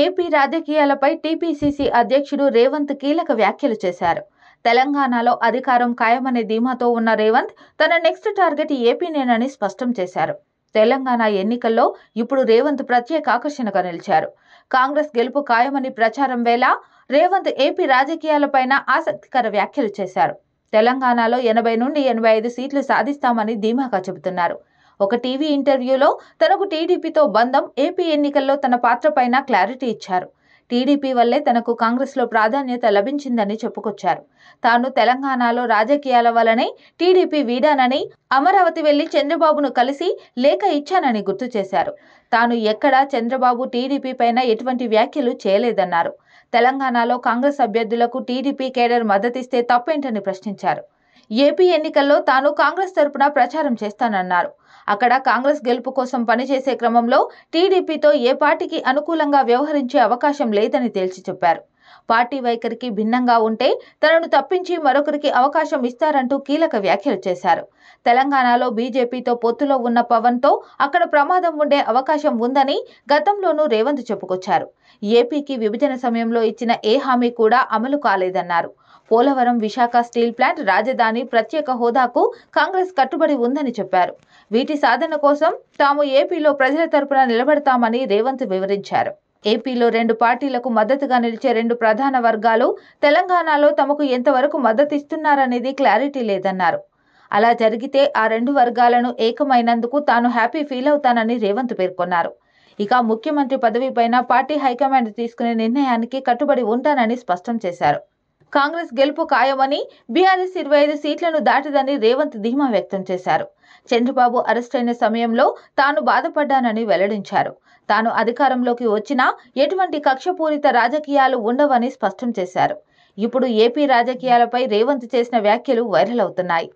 AP రాజకీయాలపై TPCC అధ్యక్షుడు రేవంత్ కీలక వ్యాఖ్యలు చేశారు తెలంగాణలో అధికారం ఖాయమనే ధీమాతో ఉన్న రేవంత్ తన నెక్స్ట్ టార్గెట్ ఏపీనేనని స్పష్టం చేశారు తెలంగాణ ఎన్నికల్లో ఇప్పుడు రేవంత్ ప్రత్యేక ఆకర్షణగా నిలిచారు కాంగ్రెస్ గెలుపు ఖాయమని ప్రచారం వేళ రేవంత్ ఏపీ రాజకీయాలపైన ఆసక్తికర వ్యాఖ్యలు చేశారు తెలంగాణలో ఎనభై నుండి ఎనభై ఐదు సీట్లు సాధిస్తామని ధీమాగా చెబుతున్నారు ఒక టీవీ ఇంటర్వ్యూలో తనకు టీడీపీతో బంధం ఏపీ ఎన్నికల్లో తన పాత్రపైన క్లారిటీ ఇచ్చారు టీడీపీ వల్లే తనకు కాంగ్రెస్లో ప్రాధాన్యత లభించిందని చెప్పుకొచ్చారు తాను తెలంగాణలో రాజకీయాల వలనే టీడీపీ వీడానని అమరావతి వెళ్లి చంద్రబాబును కలిసి లేఖ ఇచ్చానని గుర్తు చేశారు తాను ఎక్కడా చంద్రబాబు టీడీపీ పైన ఎటువంటి వ్యాఖ్యలు చేయలేదన్నారు తెలంగాణలో కాంగ్రెస్ అభ్యర్థులకు టీడీపీ కేడర్ మద్దతిస్తే తప్పేంటని ప్రశ్నించారు ఏపీ ఎన్నికల్లో తాను కాంగ్రెస్ తరపున ప్రచారం చేస్తానన్నారు అక్కడ కాంగ్రెస్ గెలుపు కోసం పనిచేసే క్రమంలో టీడీపీతో ఏ పార్టీకి అనుకూలంగా వ్యవహరించే అవకాశం లేదని తేల్చి చెప్పారు పార్టీ వైఖరికి భిన్నంగా ఉంటే తనను తప్పించి మరొకరికి అవకాశం ఇస్తారంటూ కీలక వ్యాఖ్యలు చేశారు తెలంగాణలో బీజేపీతో పొత్తులో ఉన్న పవన్తో అక్కడ ప్రమాదం ఉండే అవకాశం ఉందని గతంలోనూ రేవంత్ చెప్పుకొచ్చారు ఏపీకి విభజన సమయంలో ఇచ్చిన ఏ హామీ కూడా అమలు కాలేదన్నారు పోలవరం విశాఖ స్టీల్ ప్లాంట్ రాజధాని ప్రత్యేక హోదాకు కాంగ్రెస్ కట్టుబడి ఉందని చెప్పారు వీటి సాధన కోసం తాము ఏపీలో ప్రజల తరపున నిలబడతామని రేవంత్ వివరించారు ఏపీలో రెండు పార్టీలకు మద్దతుగా నిలిచే రెండు ప్రధాన వర్గాలు తెలంగాణలో తమకు ఎంతవరకు మద్దతిస్తున్నారనేది క్లారిటీ లేదన్నారు అలా జరిగితే ఆ రెండు వర్గాలను ఏకమైనందుకు తాను హ్యాపీ ఫీల్ అవుతానని రేవంత్ పేర్కొన్నారు ఇక ముఖ్యమంత్రి పదవిపైన పార్టీ హైకమాండ్ తీసుకునే నిర్ణయానికి కట్టుబడి ఉంటానని స్పష్టం చేశారు కాంగ్రెస్ గెలుపు ఖాయమని బీఆర్ఎస్ ఇరవై ఐదు సీట్లను దాటిదని రేవంత్ ధీమా వ్యక్తం చేశారు చంద్రబాబు అరెస్ట్ అయిన సమయంలో తాను బాధపడ్డానని వెల్లడించారు తాను అధికారంలోకి వచ్చినా ఎటువంటి కక్షపూరిత రాజకీయాలు ఉండవని స్పష్టం చేశారు ఇప్పుడు ఏపీ రాజకీయాలపై రేవంత్ చేసిన వ్యాఖ్యలు వైరల్ అవుతున్నాయి